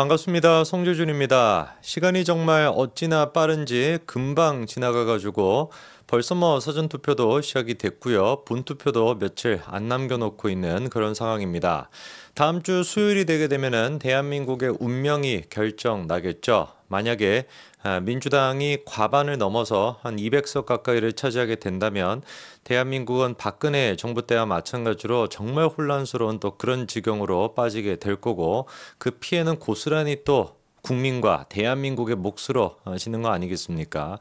반갑습니다. 송재준입니다 시간이 정말 어찌나 빠른지 금방 지나가가지고 벌써 뭐 사전투표도 시작이 됐고요. 본투표도 며칠 안 남겨놓고 있는 그런 상황입니다. 다음 주 수요일이 되게 되면은 대한민국의 운명이 결정 나겠죠. 만약에 아, 민주당이 과반을 넘어서 한 200석 가까이를 차지하게 된다면 대한민국은 박근혜 정부 때와 마찬가지로 정말 혼란스러운 또 그런 지경으로 빠지게 될 거고 그 피해는 고스란히 또 국민과 대한민국의 몫으로 어, 지는 거 아니겠습니까?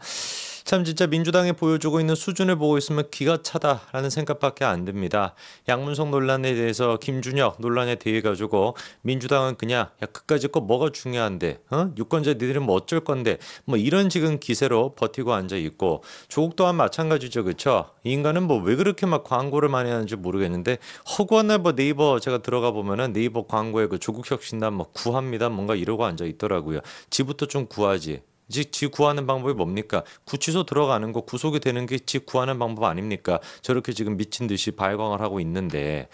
참 진짜 민주당이 보여주고 있는 수준을 보고 있으면 기가 차다라는 생각밖에 안 듭니다. 양문석 논란에 대해서 김준혁 논란에 대해 가지고 민주당은 그냥 야 그까지 거 뭐가 중요한데 어? 유권자 니들은 뭐 어쩔 건데 뭐 이런 지금 기세로 버티고 앉아 있고 조국 또한 마찬가지죠 그쵸 인간은 뭐 왜 그렇게 막 광고를 많이 하는지 모르겠는데 허구한 날뭐 네이버 제가 들어가 보면은 네이버 광고에 그 조국 혁신단 뭐 구합니다 뭔가 이러고 앉아 있더라고요. 지부터 좀 구하지. 지, 구하는 방법이 뭡니까? 구치소 들어가는 거 구속이 되는 게 지 구하는 방법 아닙니까? 저렇게 지금 미친 듯이 발광을 하고 있는데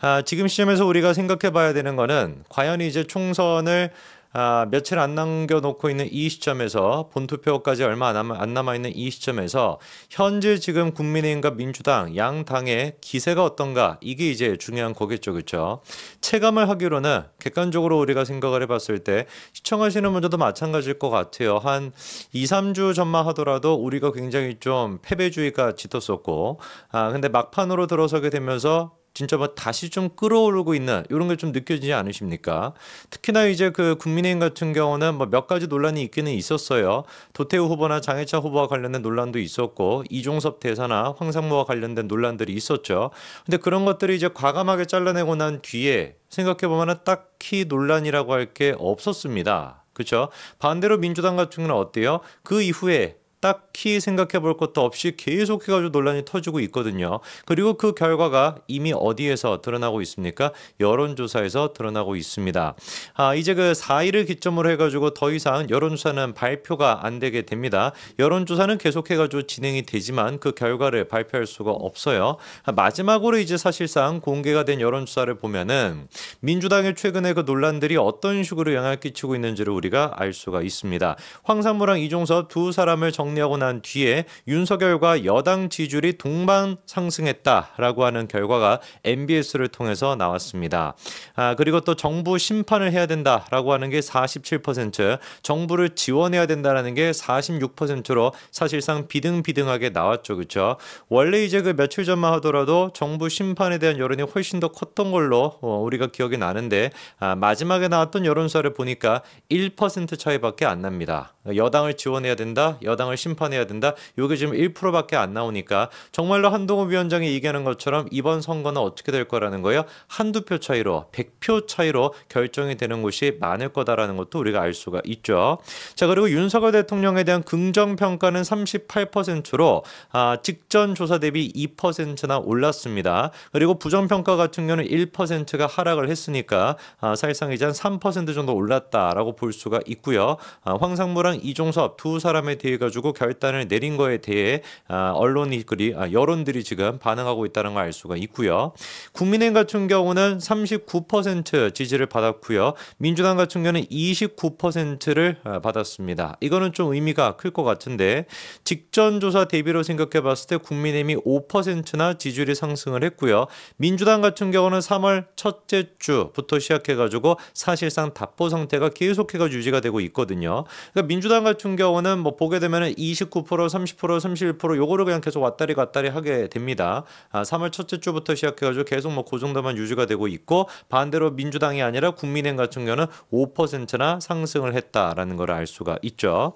아, 지금 시점에서 우리가 생각해 봐야 되는 거는 과연 이제 총선을 아, 며칠 안 남겨놓고 있는 이 시점에서 본투표까지 얼마 안 남아있는 이 시점에서 현재 지금 국민의힘과 민주당 양 당의 기세가 어떤가 이게 이제 중요한 거겠죠 그렇죠 체감을 하기로는 객관적으로 우리가 생각을 해봤을 때 시청하시는 분들도 마찬가지일 것 같아요 한 2, 3주 전만 하더라도 우리가 굉장히 좀 패배주의가 짙었었고 아 근데 막판으로 들어서게 되면서 진짜 뭐 다시 좀 끌어오르고 있는 이런 게 좀 느껴지지 않으십니까? 특히나 이제 그 국민의힘 같은 경우는 뭐 몇 가지 논란이 있기는 있었어요. 도태우 후보나 장해차 후보와 관련된 논란도 있었고 이종섭 대사나 황상무와 관련된 논란들이 있었죠. 근데 그런 것들이 이제 과감하게 잘라내고 난 뒤에 생각해 보면은 딱히 논란이라고 할 게 없었습니다. 그렇죠? 반대로 민주당 같은 경우는 어때요? 그 이후에 딱히 생각해 볼 것도 없이 계속해가지고 논란이 터지고 있거든요. 그리고 그 결과가 이미 어디에서 드러나고 있습니까? 여론조사에서 드러나고 있습니다. 아, 이제 그 4일을 기점으로 해가지고 더 이상 여론조사는 발표가 안 되게 됩니다. 여론조사는 계속해가지고 진행이 되지만 그 결과를 발표할 수가 없어요. 아, 마지막으로 이제 사실상 공개가 된 여론조사를 보면은 민주당의 최근에그 논란들이 어떤 식으로 영향을 끼치고 있는지를 우리가 알 수가 있습니다. 황산무랑 이종섭 두 사람을 정 정리하고 난 뒤에 윤석열과 여당 지지율이 동반 상승했다라고 하는 결과가 MBS를 통해서 나왔습니다. 아, 그리고 또 정부 심판을 해야 된다라고 하는 게 47%, 정부를 지원해야 된다라는 게 46%로 사실상 비등비등하게 나왔죠. 그렇죠? 원래 이제 그 며칠 전만 하더라도 정부 심판에 대한 여론이 훨씬 더 컸던 걸로 어, 우리가 기억이 나는데 아, 마지막에 나왔던 여론사를 보니까 1% 차이밖에 안 납니다. 여당을 지원해야 된다, 여당을 심판해야 된다. 이게 지금 1%밖에 안 나오니까 정말로 한동호 위원장이 얘기하는 것처럼 이번 선거는 어떻게 될 거라는 거예요? 한두 표 차이로 100표 차이로 결정이 되는 곳이 많을 거다라는 것도 우리가 알 수가 있죠. 자 그리고 윤석열 대통령에 대한 긍정 평가는 38%로 아, 직전 조사 대비 2%나 올랐습니다. 그리고 부정 평가 같은 경우는 1%가 하락을 했으니까 아, 사실상 이제 한 3% 정도 올랐다라고 볼 수가 있고요. 아, 황상무랑 이종섭 두 사람에 대해 가지고 가 결단을 내린 거에 대해 아, 언론이 그리 아, 여론들이 지금 반응하고 있다는 걸 알 수가 있고요. 국민의힘 같은 경우는 39% 지지를 받았고요. 민주당 같은 경우는 29%를 아, 받았습니다. 이거는 좀 의미가 클 것 같은데 직전 조사 대비로 생각해 봤을 때 국민의힘이 5%나 지지율이 상승을 했고요. 민주당 같은 경우는 3월 첫째 주부터 시작해 가지고 사실상 답보 상태가 계속해가 유지가 되고 있거든요. 그러니까 민주당 같은 경우는 뭐 보게 되면은 29%, 30%, 31% 요거를 그냥 계속 왔다리 갔다리 하게 됩니다. 아, 3월 첫째 주부터 시작해가지고 계속 뭐 그 정도만 유지가 되고 있고 반대로 민주당이 아니라 국민행 같은 경우는 5%나 상승을 했다라는 걸 알 수가 있죠.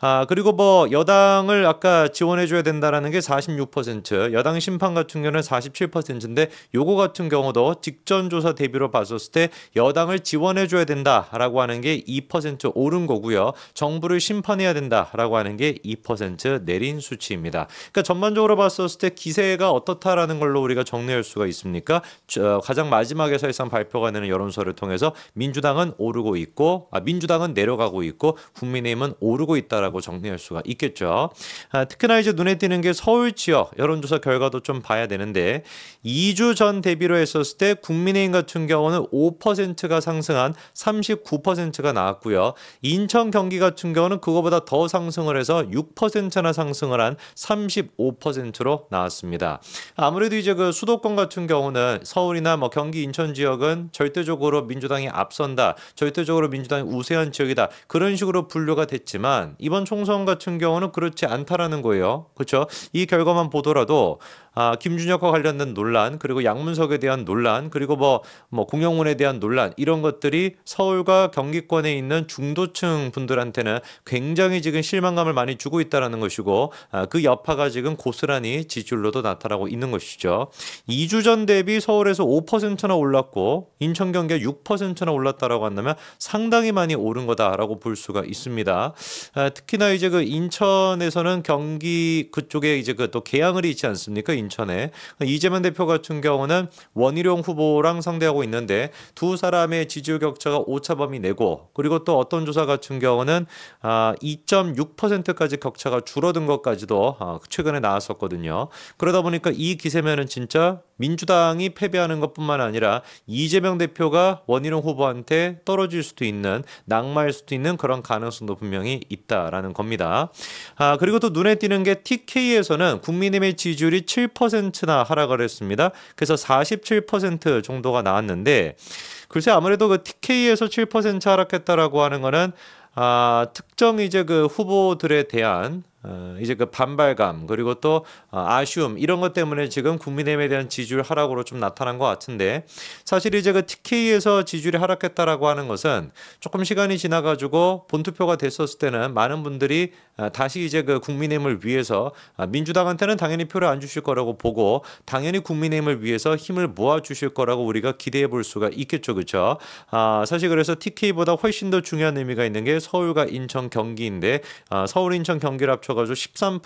아, 그리고 뭐 여당을 아까 지원해줘야 된다라는 게 46%, 여당 심판 같은 경우는 47%인데 요거 같은 경우도 직전 조사 대비로 봤었을 때 여당을 지원해줘야 된다라고 하는 게 2% 오른 거고요. 정부를 심판해야 된다라고 하는 게0.2% 내린 수치입니다. 그러니까 전반적으로 봤었을 때 기세가 어떻다라는 걸로 우리가 정리할 수가 있습니까? 가장 마지막에 사실상 발표가 되는 여론서를 통해서 민주당은 오르고 있고 아, 민주당은 내려가고 있고 국민의힘은 오르고 있다라고 정리할 수가 있겠죠. 아, 특히나 이제 눈에 띄는 게 서울 지역 여론조사 결과도 좀 봐야 되는데 2주 전 대비로 했었을 때 국민의힘 같은 경우는 5%가 상승한 39%가 나왔고요. 인천 경기 같은 경우는 그거보다 더 상승을 해서 6%나 상승을 한 35%로 나왔습니다. 아무래도 이제 그 수도권 같은 경우는 서울이나 뭐 경기 인천 지역은 절대적으로 민주당이 앞선다. 절대적으로 민주당이 우세한 지역이다. 그런 식으로 분류가 됐지만 이번 총선 같은 경우는 그렇지 않다라는 거예요. 그렇죠? 이 결과만 보더라도 아, 김준혁과 관련된 논란 그리고 양문석에 대한 논란 그리고 뭐, 뭐 공영문에 대한 논란 이런 것들이 서울과 경기권에 있는 중도층 분들한테는 굉장히 지금 실망감을 많이 많이 주고 있다라는 것이고 아, 그 여파가 지금 고스란히 지출로도 나타나고 있는 것이죠. 2주 전 대비 서울에서 5%나 올랐고 인천 경기가 6%나 올랐다라고 한다면 상당히 많이 오른 거다라고 볼 수가 있습니다. 아, 특히나 이제 그 인천에서는 경기 그쪽에 이제 그또 개항을 있지 않습니까? 인천에 그러니까 이재만 대표 같은 경우는 원희룡 후보랑 상대하고 있는데 두 사람의 지지율 격차가 오차범위 내고 그리고 또 어떤 조사 같은 경우는 2.6%까지 아, 현재까지 격차가 줄어든 것까지도 어, 최근에 나왔었거든요. 그러다 보니까 이 기세면은 진짜 민주당이 패배하는 것뿐만 아니라 이재명 대표가 원희룡 후보한테 떨어질 수도 있는 낙마할 수도 있는 그런 가능성도 분명히 있다라는 겁니다. 아 그리고 또 눈에 띄는 게 TK에서는 국민의힘의 지지율이 7%나 하락을 했습니다. 그래서 47% 정도가 나왔는데 글쎄 아무래도 그 TK에서 7% 하락했다라고 하는 거는 아, 특정 이제 그 후보들에 대한 어, 이제 그 반발감 그리고 또 어, 아쉬움 이런 것 때문에 지금 국민의힘에 대한 지지율 하락으로 좀 나타난 것 같은데 사실 이제 그 TK에서 지지율이 하락했다라고 하는 것은 조금 시간이 지나가지고 본투표가 됐었을 때는 많은 분들이 어, 다시 이제 그 국민의힘을 위해서 민주당한테는 당연히 표를 안 주실 거라고 보고 당연히 국민의힘을 위해서 힘을 모아 주실 거라고 우리가 기대해 볼 수가 있겠죠 그렇죠 아, 사실 그래서 TK보다 훨씬 더 중요한 의미가 있는 게 서울과 인천 경기인데 서울 인천 경기를 합쳐 붙어가지고 13%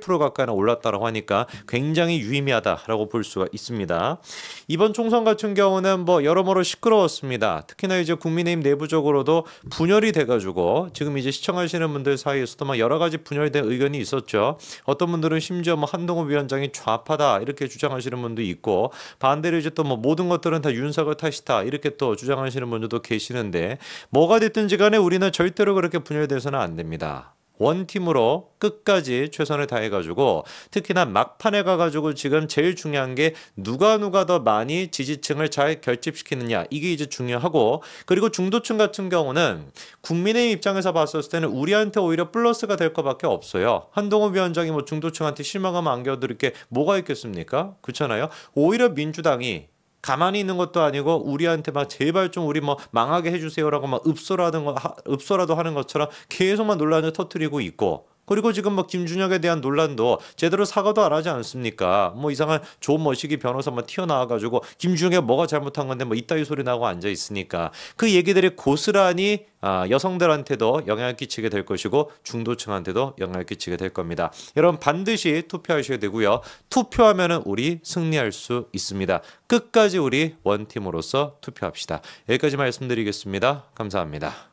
11% 가까이나 올랐다라고 하니까 굉장히 유의미하다라고 볼 수가 있습니다. 이번 총선 같은 경우는 뭐 여러모로 시끄러웠습니다. 특히나 이제 국민의힘 내부적으로도 분열이 돼가지고 지금 이제 시청하시는 분들 사이에서도 막 여러 가지 분열된 의견이 있었죠. 어떤 분들은 심지어 뭐 한동호 위원장이 좌파다 이렇게 주장하시는 분도 있고 반대로 이제 또 뭐 모든 것들은 다 윤석열 탓이다 이렇게 또 주장하시는 분들도 계시는데 뭐가 됐든지 간에 우리는 절대로 그렇게 분열돼서는 안 됩니다. 원팀으로 끝까지 최선을 다해가지고 특히나 막판에 가가지고 지금 제일 중요한 게 누가 누가 더 많이 지지층을 잘 결집시키느냐 이게 이제 중요하고 그리고 중도층 같은 경우는 국민의 입장에서 봤을 때는 우리한테 오히려 플러스가 될 것밖에 없어요 한동훈 위원장이 뭐 중도층한테 실망감 안겨드릴 게 뭐가 있겠습니까 그렇잖아요 오히려 민주당이 가만히 있는 것도 아니고 우리한테 막 제발 좀 우리 뭐 망하게 해주세요라고 막 읍소라든 거 읍소라도 하는 것처럼 계속만 논란을 터뜨리고 있고 그리고 지금 뭐 김준혁에 대한 논란도 제대로 사과도 안 하지 않습니까? 뭐 이상한 존 머시기 변호사 만 뭐 튀어나와가지고 김준혁이 뭐가 잘못한 건데 뭐 이따위 소리 나고 앉아 있으니까 그 얘기들이 고스란히 아, 여성들한테도 영향을 끼치게 될 것이고 중도층한테도 영향을 끼치게 될 겁니다. 여러분 반드시 투표하셔야 되고요. 투표하면 우리 승리할 수 있습니다. 끝까지 우리 원팀으로서 투표합시다. 여기까지 말씀드리겠습니다. 감사합니다.